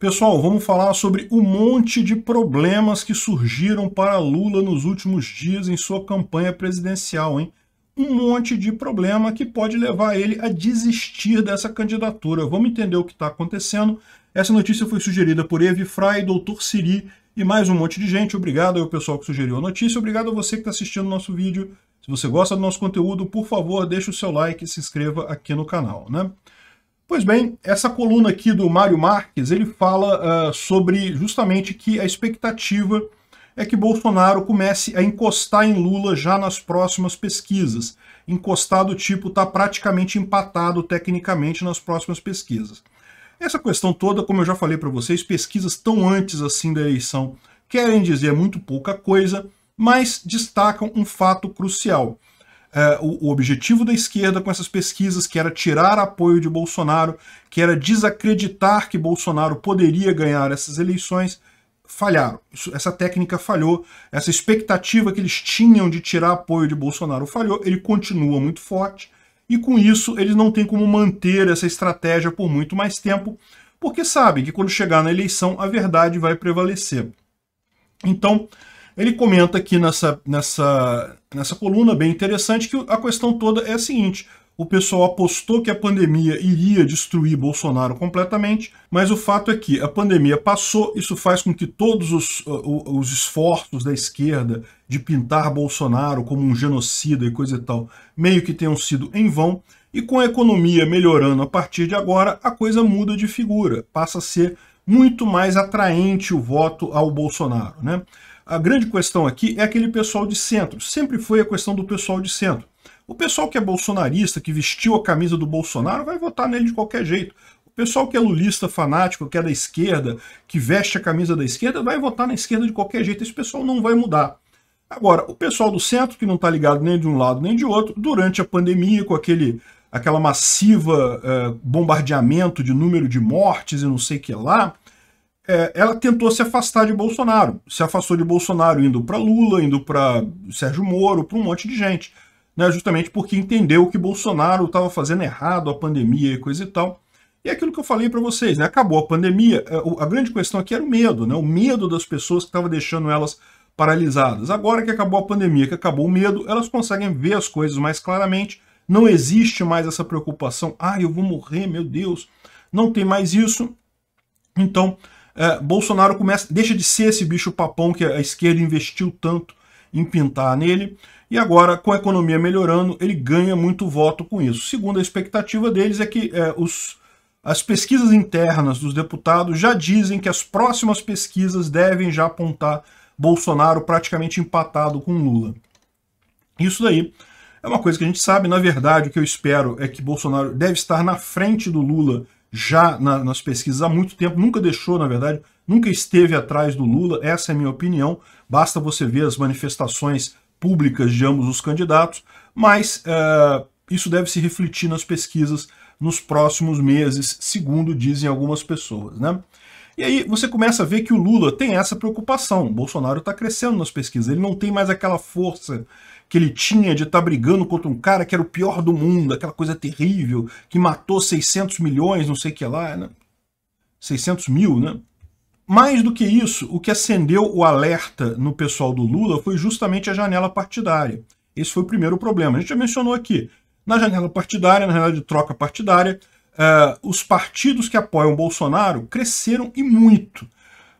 Pessoal, vamos falar sobre o um monte de problemas que surgiram para Lula nos últimos dias em sua campanha presidencial, hein? Um monte de problema que pode levar ele a desistir dessa candidatura. Vamos entender o que está acontecendo. Essa notícia foi sugerida por Evi Fry, Doutor Siri e mais um monte de gente. Obrigado ao pessoal que sugeriu a notícia. Obrigado a você que está assistindo o nosso vídeo. Se você gosta do nosso conteúdo, por favor, deixe o seu like e se inscreva aqui no canal, né? Pois bem, essa coluna aqui do Mário Marques, ele fala uh, sobre justamente que a expectativa é que Bolsonaro comece a encostar em Lula já nas próximas pesquisas. Encostar do tipo está praticamente empatado tecnicamente nas próximas pesquisas. Essa questão toda, como eu já falei para vocês, pesquisas tão antes assim da eleição querem dizer muito pouca coisa, mas destacam um fato crucial é, o, o objetivo da esquerda com essas pesquisas, que era tirar apoio de Bolsonaro, que era desacreditar que Bolsonaro poderia ganhar essas eleições, falharam. Isso, essa técnica falhou, essa expectativa que eles tinham de tirar apoio de Bolsonaro falhou, ele continua muito forte, e com isso eles não têm como manter essa estratégia por muito mais tempo, porque sabem que quando chegar na eleição a verdade vai prevalecer. Então, ele comenta aqui nessa, nessa, nessa coluna bem interessante que a questão toda é a seguinte. O pessoal apostou que a pandemia iria destruir Bolsonaro completamente, mas o fato é que a pandemia passou, isso faz com que todos os, os esforços da esquerda de pintar Bolsonaro como um genocida e coisa e tal, meio que tenham sido em vão, e com a economia melhorando a partir de agora, a coisa muda de figura, passa a ser muito mais atraente o voto ao Bolsonaro, né? A grande questão aqui é aquele pessoal de centro. Sempre foi a questão do pessoal de centro. O pessoal que é bolsonarista, que vestiu a camisa do Bolsonaro, vai votar nele de qualquer jeito. O pessoal que é lulista fanático, que é da esquerda, que veste a camisa da esquerda, vai votar na esquerda de qualquer jeito. Esse pessoal não vai mudar. Agora, o pessoal do centro, que não está ligado nem de um lado nem de outro, durante a pandemia, com aquele aquela massiva uh, bombardeamento de número de mortes e não sei o que lá, é, ela tentou se afastar de Bolsonaro. Se afastou de Bolsonaro indo para Lula, indo para Sérgio Moro, para um monte de gente. Né, justamente porque entendeu que Bolsonaro estava fazendo errado a pandemia e coisa e tal. E é aquilo que eu falei para vocês, né, acabou a pandemia, é, a grande questão aqui era o medo, né, o medo das pessoas que estava deixando elas paralisadas. Agora que acabou a pandemia, que acabou o medo, elas conseguem ver as coisas mais claramente, não existe mais essa preocupação, ah, eu vou morrer, meu Deus, não tem mais isso. Então, é, Bolsonaro começa, deixa de ser esse bicho papão que a esquerda investiu tanto em pintar nele. E agora, com a economia melhorando, ele ganha muito voto com isso. Segundo a expectativa deles é que é, os, as pesquisas internas dos deputados já dizem que as próximas pesquisas devem já apontar Bolsonaro praticamente empatado com Lula. Isso daí é uma coisa que a gente sabe. Na verdade, o que eu espero é que Bolsonaro deve estar na frente do Lula já na, nas pesquisas há muito tempo, nunca deixou, na verdade, nunca esteve atrás do Lula, essa é a minha opinião. Basta você ver as manifestações públicas de ambos os candidatos, mas eh, isso deve se refletir nas pesquisas nos próximos meses, segundo dizem algumas pessoas. Né? E aí você começa a ver que o Lula tem essa preocupação. O Bolsonaro está crescendo nas pesquisas, ele não tem mais aquela força que ele tinha de estar tá brigando contra um cara que era o pior do mundo, aquela coisa terrível, que matou 600 milhões, não sei o que lá, né? 600 mil, né? Mais do que isso, o que acendeu o alerta no pessoal do Lula foi justamente a janela partidária. Esse foi o primeiro problema. A gente já mencionou aqui. Na janela partidária, na janela de troca partidária, uh, os partidos que apoiam Bolsonaro cresceram e muito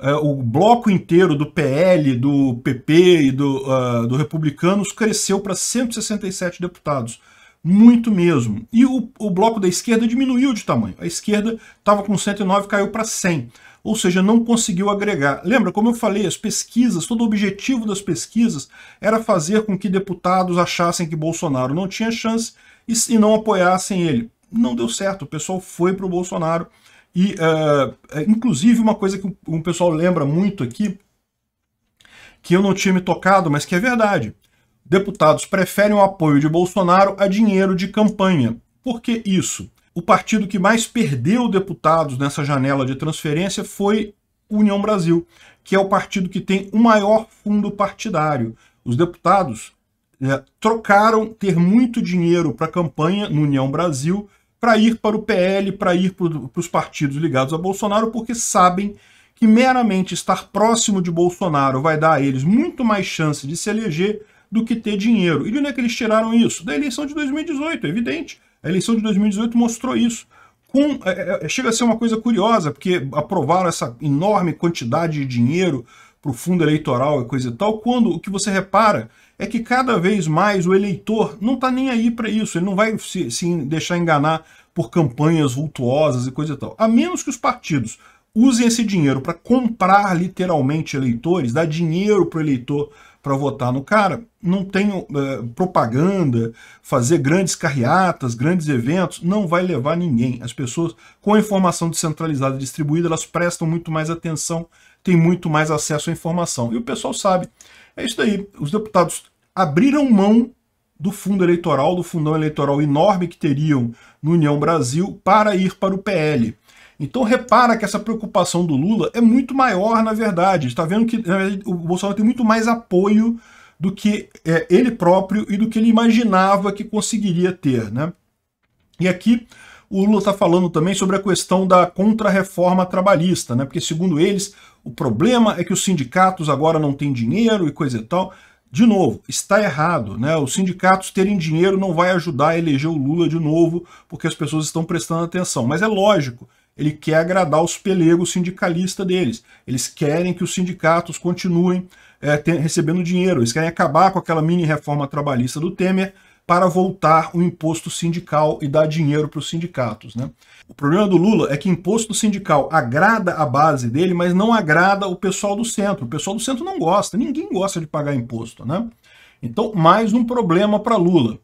uh, o bloco inteiro do PL, do PP e do, uh, do Republicanos cresceu para 167 deputados. Muito mesmo. E o, o bloco da esquerda diminuiu de tamanho. A esquerda estava com 109, caiu para 100. Ou seja, não conseguiu agregar. Lembra, como eu falei, as pesquisas, todo o objetivo das pesquisas era fazer com que deputados achassem que Bolsonaro não tinha chance e, e não apoiassem ele. Não deu certo, o pessoal foi para o Bolsonaro e, uh, inclusive, uma coisa que o pessoal lembra muito aqui, que eu não tinha me tocado, mas que é verdade. Deputados preferem o apoio de Bolsonaro a dinheiro de campanha. Por que isso? O partido que mais perdeu deputados nessa janela de transferência foi União Brasil, que é o partido que tem o maior fundo partidário. Os deputados é, trocaram ter muito dinheiro para campanha no União Brasil para ir para o PL, para ir para os partidos ligados a Bolsonaro, porque sabem que meramente estar próximo de Bolsonaro vai dar a eles muito mais chance de se eleger do que ter dinheiro. E de onde é que eles tiraram isso? Da eleição de 2018, é evidente. A eleição de 2018 mostrou isso. Com, é, é, é, chega a ser uma coisa curiosa, porque aprovaram essa enorme quantidade de dinheiro para o fundo eleitoral e coisa e tal, quando o que você repara é que cada vez mais o eleitor não está nem aí para isso, ele não vai se, se, deixar enganar por campanhas vultuosas e coisa e tal. A menos que os partidos usem esse dinheiro para comprar literalmente eleitores, dar dinheiro para o eleitor para votar no cara, não tem uh, propaganda, fazer grandes carreatas, grandes eventos, não vai levar ninguém. As pessoas com a informação descentralizada e distribuída, elas prestam muito mais atenção, têm muito mais acesso à informação. E o pessoal sabe é isso aí. Os deputados abriram mão do fundo eleitoral, do fundão eleitoral enorme que teriam no União Brasil para ir para o PL. Então repara que essa preocupação do Lula é muito maior, na verdade. Está vendo que verdade, o Bolsonaro tem muito mais apoio do que é, ele próprio e do que ele imaginava que conseguiria ter, né? E aqui o Lula está falando também sobre a questão da contrarreforma trabalhista, né? Porque, segundo eles, o problema é que os sindicatos agora não têm dinheiro e coisa e tal. De novo, está errado, né? Os sindicatos terem dinheiro não vai ajudar a eleger o Lula de novo, porque as pessoas estão prestando atenção. Mas é lógico, ele quer agradar os pelegos sindicalistas deles. Eles querem que os sindicatos continuem é, recebendo dinheiro. Eles querem acabar com aquela mini reforma trabalhista do Temer para voltar o imposto sindical e dar dinheiro para os sindicatos. Né? O problema do Lula é que imposto sindical agrada a base dele, mas não agrada o pessoal do centro. O pessoal do centro não gosta, ninguém gosta de pagar imposto. Né? Então, mais um problema para Lula.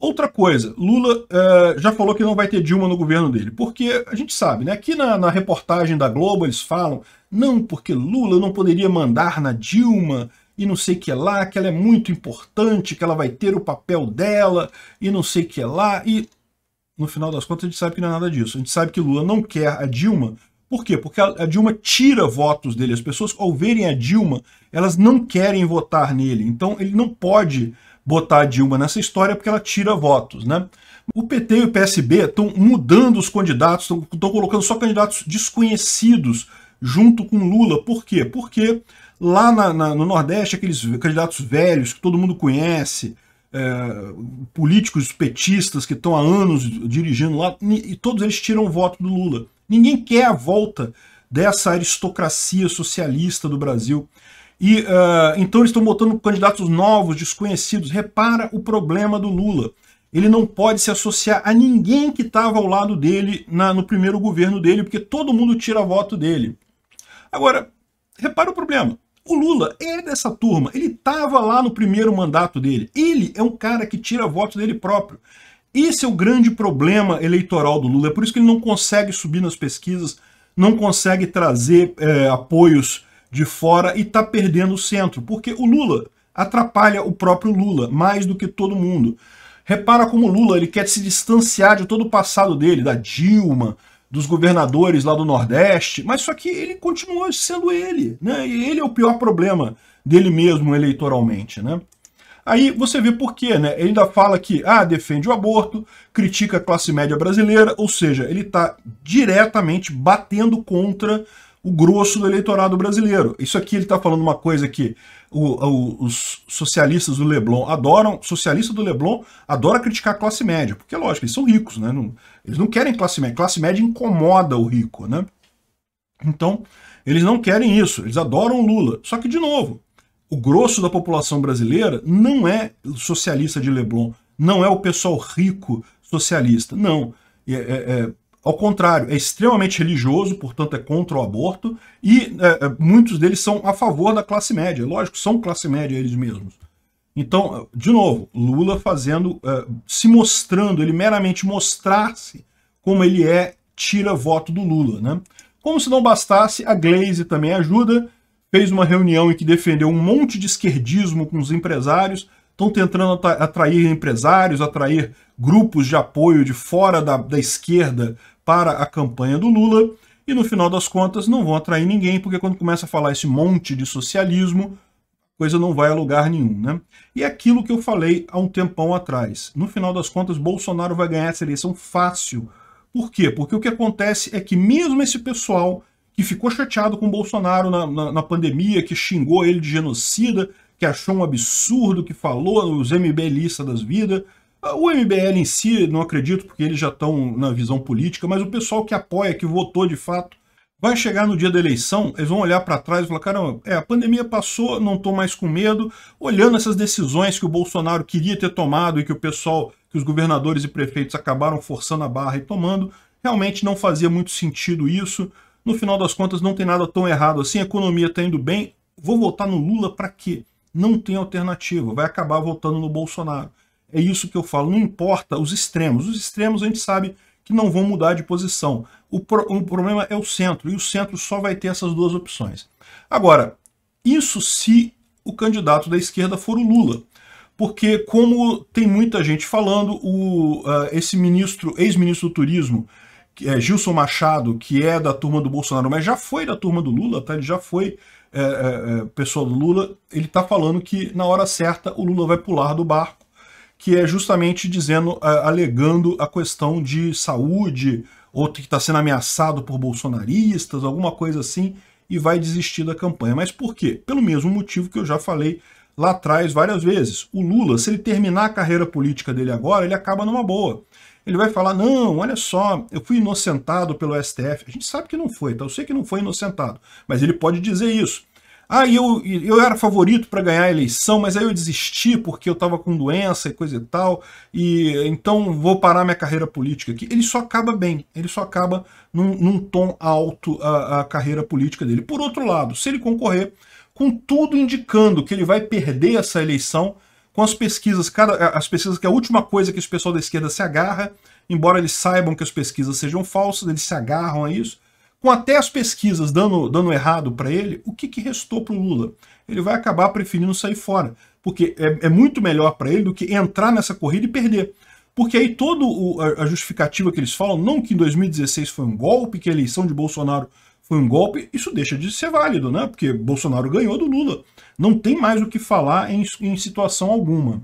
Outra coisa, Lula uh, já falou que não vai ter Dilma no governo dele, porque a gente sabe, né? Aqui na, na reportagem da Globo eles falam, não, porque Lula não poderia mandar na Dilma, e não sei que lá, que ela é muito importante, que ela vai ter o papel dela e não sei que lá. E no final das contas a gente sabe que não é nada disso. A gente sabe que Lula não quer a Dilma. Por quê? Porque a Dilma tira votos dele. As pessoas, ao verem a Dilma, elas não querem votar nele. Então ele não pode botar a Dilma nessa história porque ela tira votos, né? O PT e o PSB estão mudando os candidatos, estão colocando só candidatos desconhecidos junto com Lula. Por quê? Porque Lá na, na, no Nordeste, aqueles candidatos velhos que todo mundo conhece, é, políticos petistas que estão há anos dirigindo lá, e todos eles tiram o voto do Lula. Ninguém quer a volta dessa aristocracia socialista do Brasil. E uh, então eles estão botando candidatos novos, desconhecidos. Repara o problema do Lula. Ele não pode se associar a ninguém que estava ao lado dele na, no primeiro governo dele, porque todo mundo tira voto dele. Agora, repara o problema. O Lula é dessa turma, ele estava lá no primeiro mandato dele. Ele é um cara que tira voto dele próprio. Esse é o grande problema eleitoral do Lula. É por isso que ele não consegue subir nas pesquisas, não consegue trazer é, apoios de fora e está perdendo o centro. Porque o Lula atrapalha o próprio Lula mais do que todo mundo. Repara como o Lula ele quer se distanciar de todo o passado dele, da Dilma, dos governadores lá do Nordeste, mas só que ele continua sendo ele, né? E ele é o pior problema dele mesmo eleitoralmente, né? Aí você vê por quê, né? Ele ainda fala que ah, defende o aborto, critica a classe média brasileira, ou seja, ele está diretamente batendo contra o grosso do eleitorado brasileiro. Isso aqui ele está falando uma coisa que o, o, os socialistas do Leblon adoram, socialista do Leblon adora criticar a classe média, porque é lógico, eles são ricos, né? Não, eles não querem classe média, classe média incomoda o rico, né? Então, eles não querem isso, eles adoram Lula. Só que, de novo, o grosso da população brasileira não é socialista de Leblon, não é o pessoal rico socialista, não. é, é, é ao contrário, é extremamente religioso, portanto é contra o aborto, e é, é, muitos deles são a favor da classe média. Lógico, são classe média eles mesmos. Então, de novo, Lula fazendo, é, se mostrando, ele meramente mostrar-se como ele é, tira voto do Lula. Né? Como se não bastasse, a Glaze também ajuda, fez uma reunião em que defendeu um monte de esquerdismo com os empresários, estão tentando atrair empresários, atrair grupos de apoio de fora da, da esquerda para a campanha do Lula e no final das contas não vão atrair ninguém, porque quando começa a falar esse monte de socialismo, coisa não vai a lugar nenhum, né? E é aquilo que eu falei há um tempão atrás. No final das contas, Bolsonaro vai ganhar essa eleição fácil. Por quê? Porque o que acontece é que mesmo esse pessoal que ficou chateado com Bolsonaro na, na, na pandemia, que xingou ele de genocida, que achou um absurdo, que falou os MBListas das vidas, o MBL em si, não acredito, porque eles já estão na visão política, mas o pessoal que apoia, que votou de fato, vai chegar no dia da eleição, eles vão olhar para trás e falar, caramba, é, a pandemia passou, não estou mais com medo, olhando essas decisões que o Bolsonaro queria ter tomado e que o pessoal, que os governadores e prefeitos acabaram forçando a barra e tomando, realmente não fazia muito sentido isso, no final das contas não tem nada tão errado assim, a economia está indo bem, vou votar no Lula para quê? Não tem alternativa, vai acabar votando no Bolsonaro. É isso que eu falo, não importa os extremos. Os extremos a gente sabe que não vão mudar de posição. O, pro, o problema é o centro, e o centro só vai ter essas duas opções. Agora, isso se o candidato da esquerda for o Lula. Porque, como tem muita gente falando, o, uh, esse ministro, ex-ministro do turismo, é, Gilson Machado, que é da turma do Bolsonaro, mas já foi da turma do Lula, tá? ele já foi é, eh, é, eh, eh, pessoa do Lula, ele está falando que na hora certa o Lula vai pular do barco que é justamente dizendo, alegando a questão de saúde, ou que está sendo ameaçado por bolsonaristas, alguma coisa assim, e vai desistir da campanha. Mas por quê? Pelo mesmo motivo que eu já falei lá atrás várias vezes. O Lula, se ele terminar a carreira política dele agora, ele acaba numa boa. Ele vai falar, não, olha só, eu fui inocentado pelo STF. A gente sabe que não foi, tá? Eu sei que não foi inocentado, mas ele pode dizer isso. Ah, eu, eu era favorito para ganhar a eleição, mas aí eu desisti porque eu estava com doença e coisa e tal, e então vou parar minha carreira política aqui. Ele só acaba bem, ele só acaba num, num tom alto a, a carreira política dele. Por outro lado, se ele concorrer, com tudo indicando que ele vai perder essa eleição, com as pesquisas, cada, as pesquisas que é a última coisa que esse pessoal da esquerda se agarra, embora eles saibam que as pesquisas sejam falsas, eles se agarram a isso, com até as pesquisas dando, dando errado para ele, o que, que restou para o Lula? Ele vai acabar preferindo sair fora, porque é, é muito melhor para ele do que entrar nessa corrida e perder. Porque aí toda a justificativa que eles falam, não que em 2016 foi um golpe, que a eleição de Bolsonaro foi um golpe, isso deixa de ser válido, né? Porque Bolsonaro ganhou do Lula. Não tem mais o que falar em, em situação alguma.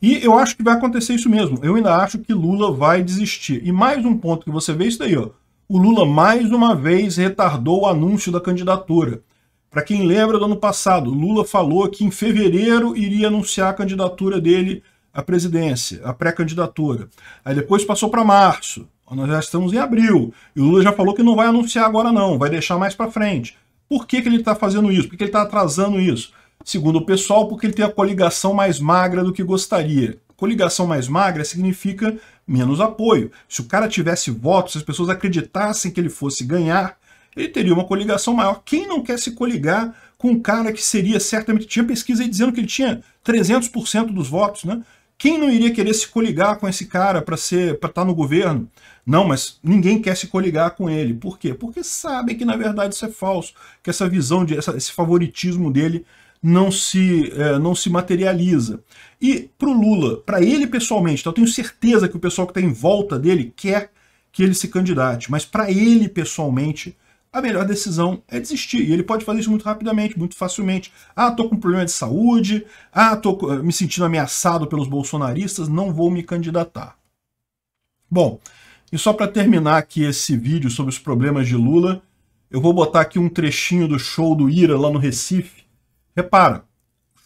E eu acho que vai acontecer isso mesmo. Eu ainda acho que Lula vai desistir. E mais um ponto que você vê é isso daí, ó o Lula mais uma vez retardou o anúncio da candidatura. Para quem lembra do ano passado, Lula falou que em fevereiro iria anunciar a candidatura dele à presidência, a pré-candidatura. Aí depois passou para março. Nós já estamos em abril. E o Lula já falou que não vai anunciar agora não, vai deixar mais para frente. Por que, que ele está fazendo isso? Por que, que ele está atrasando isso? Segundo o pessoal, porque ele tem a coligação mais magra do que gostaria. Coligação mais magra significa menos apoio. Se o cara tivesse votos, se as pessoas acreditassem que ele fosse ganhar, ele teria uma coligação maior. Quem não quer se coligar com um cara que seria certamente... Tinha pesquisa aí dizendo que ele tinha 300% dos votos, né? Quem não iria querer se coligar com esse cara para ser para estar tá no governo? Não, mas ninguém quer se coligar com ele. Por quê? Porque sabe que na verdade isso é falso, que essa visão de essa, esse favoritismo dele não se, é, não se materializa. E para o Lula, para ele pessoalmente, então eu tenho certeza que o pessoal que está em volta dele quer que ele se candidate, mas para ele pessoalmente, a melhor decisão é desistir. E ele pode fazer isso muito rapidamente, muito facilmente. Ah, estou com um problema de saúde, ah, estou eh, me sentindo ameaçado pelos bolsonaristas, não vou me candidatar. Bom, e só para terminar aqui esse vídeo sobre os problemas de Lula, eu vou botar aqui um trechinho do show do Ira lá no Recife, Repara,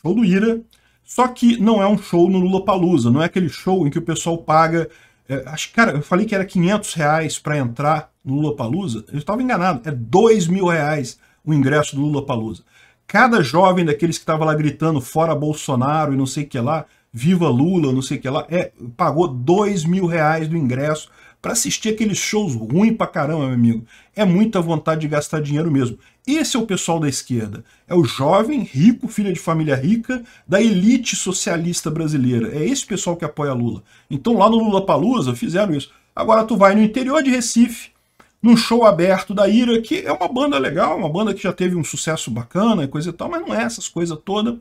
show do Ira, só que não é um show no Lula Palusa, não é aquele show em que o pessoal paga... É, acho, cara, eu falei que era 500 reais para entrar no Lula Palusa, eu estava enganado, é 2 mil reais o ingresso do Lula Palusa. Cada jovem daqueles que estava lá gritando fora Bolsonaro e não sei o que lá, viva Lula, não sei o que lá, é, pagou 2 mil reais do ingresso para assistir aqueles shows ruim pra caramba, meu amigo, é muita vontade de gastar dinheiro mesmo. Esse é o pessoal da esquerda. É o jovem, rico, filho de família rica, da elite socialista brasileira. É esse pessoal que apoia Lula. Então lá no Lula Palusa fizeram isso. Agora tu vai no interior de Recife, num show aberto da Ira, que é uma banda legal, uma banda que já teve um sucesso bacana e coisa e tal, mas não é essas coisas todas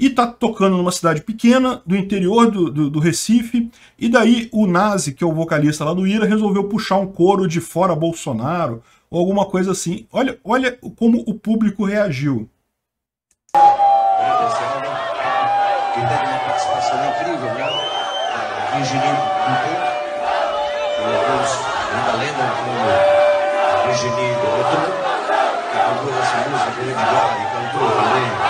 e está tocando numa cidade pequena, do interior do, do, do, Recife, e daí o Nazi, que é o vocalista lá do Ira, resolveu puxar um coro de fora Bolsonaro, ou alguma coisa assim. Olha, olha como o público reagiu. Agradecendo, que teve uma participação incrível, né? Virgininho Couto, e alguns ainda lembram como Virgininho Couto, que compôs essa música, Lady Gaga, e cantou também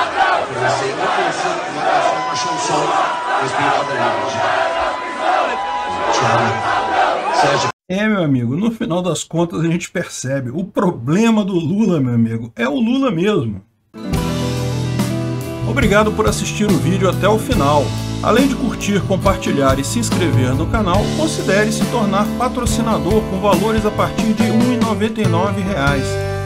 eu sei que eu uma Tchau. Sérgio. É, meu amigo, no final das contas a gente percebe, o problema do Lula, meu amigo, é o Lula mesmo. Obrigado por assistir o vídeo até o final. Além de curtir, compartilhar e se inscrever no canal, considere se tornar patrocinador com valores a partir de R$ 1,99